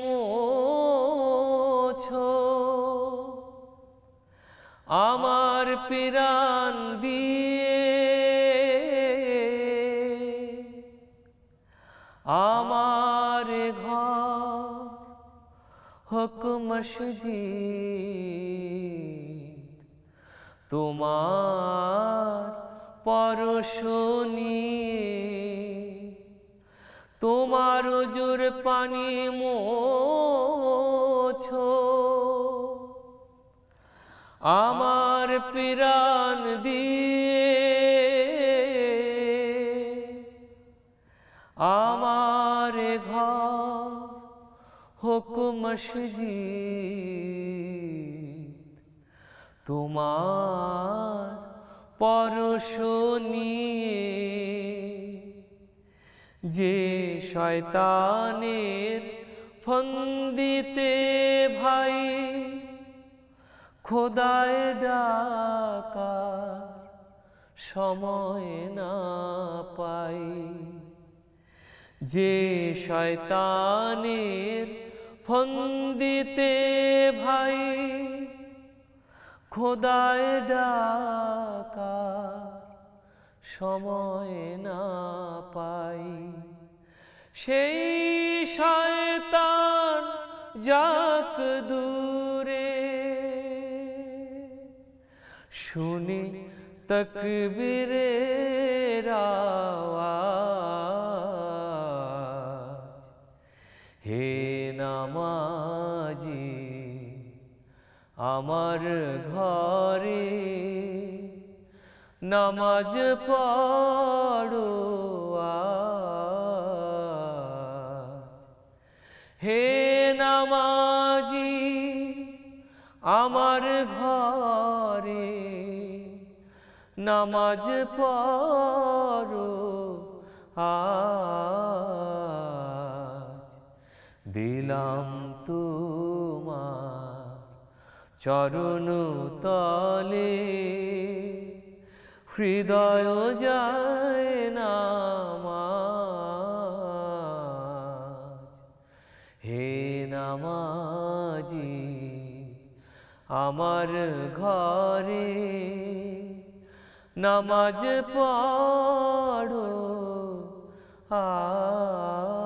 মোছো আমার পিরান দিয়ে আমার ঘর হুকুমসজি তোমার পরশনী রজুর পানি মোছো আমার পিরান দিয়ে আমার ঘর হুকুম তোমার পরশ নিয়ে যে শয়তানের ফন্দিতে ভাই খোদায় ডাকা সময় না পাই যে শয়তানের ফন্দিতে ভাই খোদায় ডাকা সময় না পাই সেই শয়তান যাক দূরে শুনি তকবিরে হে নামাজি আমার ঘরে নামাজ পড়ো আ হে নামাজি আমার ঘরে নামাজ পড়ো আজ দিলাম তোমা চরণ তলে হৃদয় যায় আমার ঘরে নামাজ পড়ো আ